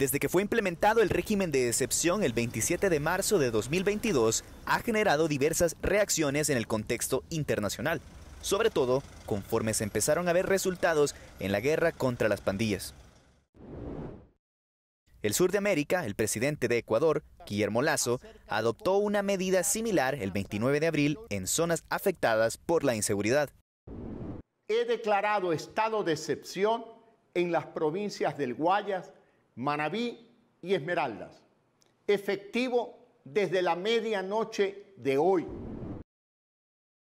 Desde que fue implementado el régimen de excepción el 27 de marzo de 2022, ha generado diversas reacciones en el contexto internacional, sobre todo conforme se empezaron a ver resultados en la guerra contra las pandillas. El sur de América, el presidente de Ecuador, Guillermo Lazo, adoptó una medida similar el 29 de abril en zonas afectadas por la inseguridad. He declarado estado de excepción en las provincias del Guayas, Manabí y Esmeraldas. Efectivo desde la medianoche de hoy.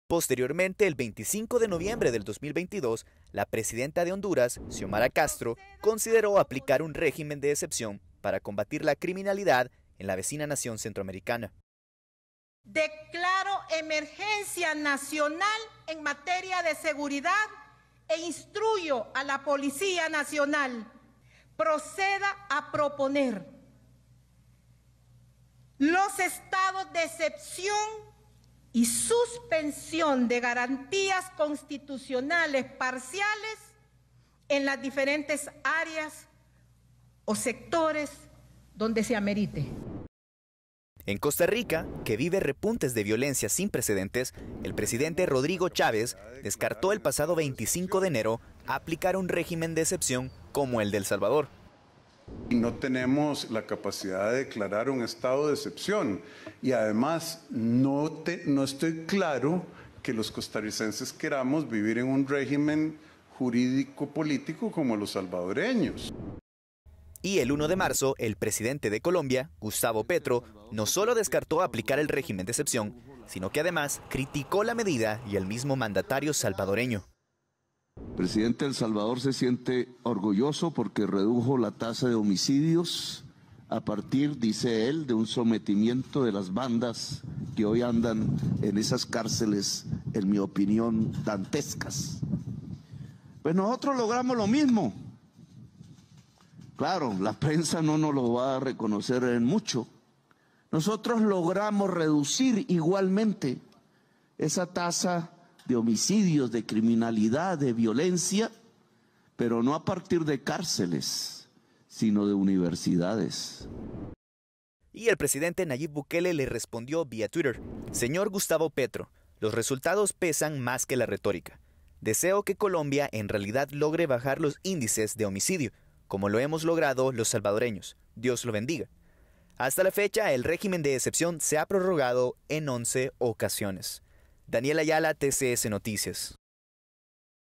Posteriormente, el 25 de noviembre del 2022, la presidenta de Honduras, Xiomara Castro, consideró aplicar un régimen de excepción para combatir la criminalidad en la vecina nación centroamericana. Declaro emergencia nacional en materia de seguridad e instruyo a la Policía Nacional proceda a proponer los estados de excepción y suspensión de garantías constitucionales parciales en las diferentes áreas o sectores donde se amerite. En Costa Rica, que vive repuntes de violencia sin precedentes, el presidente Rodrigo Chávez descartó el pasado 25 de enero aplicar un régimen de excepción como el del Salvador. Y no tenemos la capacidad de declarar un estado de excepción. Y además, no, no estoy claro que los costarricenses queramos vivir en un régimen jurídico-político como los salvadoreños. Y el 1 de marzo, el presidente de Colombia, Gustavo Petro, no solo descartó aplicar el régimen de excepción, sino que además criticó la medida y el mismo mandatario salvadoreño presidente El Salvador se siente orgulloso porque redujo la tasa de homicidios a partir, dice él, de un sometimiento de las bandas que hoy andan en esas cárceles, en mi opinión, dantescas. Pues nosotros logramos lo mismo. Claro, la prensa no nos lo va a reconocer en mucho. Nosotros logramos reducir igualmente esa tasa de homicidios, de criminalidad, de violencia, pero no a partir de cárceles, sino de universidades. Y el presidente Nayib Bukele le respondió vía Twitter, Señor Gustavo Petro, los resultados pesan más que la retórica. Deseo que Colombia en realidad logre bajar los índices de homicidio, como lo hemos logrado los salvadoreños. Dios lo bendiga. Hasta la fecha, el régimen de excepción se ha prorrogado en 11 ocasiones. Daniel Ayala, TCS Noticias.